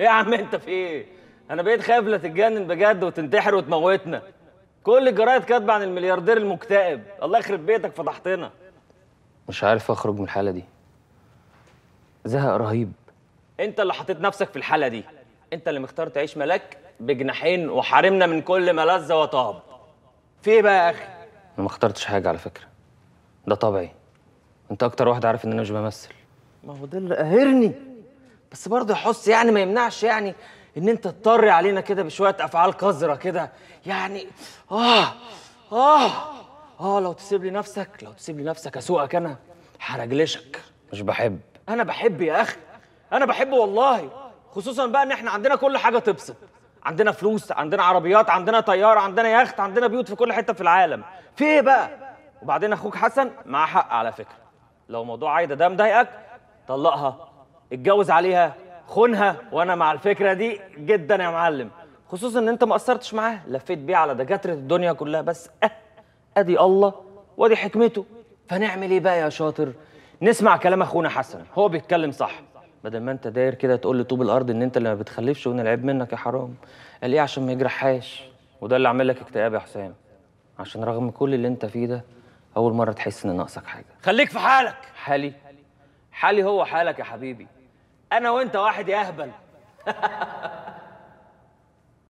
ايه يا عم انت في ايه؟ انا بقيت خايف لا تتجنن بجد وتنتحر وتموتنا. كل الجرايد كاتبه عن الملياردير المكتئب، الله يخرب بيتك فضحتنا. مش عارف اخرج من الحاله دي. زهق رهيب. انت اللي حطيت نفسك في الحاله دي. انت اللي مختار تعيش ملاك بجناحين وحارمنا من كل ما وطاب. في ايه بقى يا اخي؟ انا ما اخترتش حاجه على فكره. ده طبعي. انت اكتر واحد عارف ان انا مش بمثل. ما هو ده اللي قاهرني. بس برضه يا حس يعني ما يمنعش يعني ان انت تطري علينا كده بشويه افعال قذره كده يعني اه اه اه لو تسيب لي نفسك لو تسيب لي نفسك اسوقك انا هرجلشك مش بحب انا بحب يا اخي انا بحب والله خصوصا بقى ان احنا عندنا كل حاجه تبسط عندنا فلوس عندنا عربيات عندنا طياره عندنا يخت عندنا بيوت في كل حته في العالم في ايه بقى وبعدين اخوك حسن معاه حق على فكره لو موضوع عايده ده مضايقك طلقها اتجوز عليها خونها وانا مع الفكره دي جدا يا معلم خصوصا ان انت ما قصرتش معاه لفيت بيه على دكاتره الدنيا كلها بس اه ادي الله وادي حكمته فنعمل ايه بقى يا شاطر نسمع كلام اخونا حسن هو بيتكلم صح بدل ما انت داير كده تقول لطوب الارض ان انت اللي ما بتخلفش وان العيب منك يا حرام قال ايه عشان ما يجرحهاش وده اللي عامل لك اكتئاب يا حسام عشان رغم كل اللي انت فيه ده اول مره تحس ان ناقصك حاجه خليك في حالك حالي حالي هو حالك يا حبيبي انا وانت واحد يا اهبل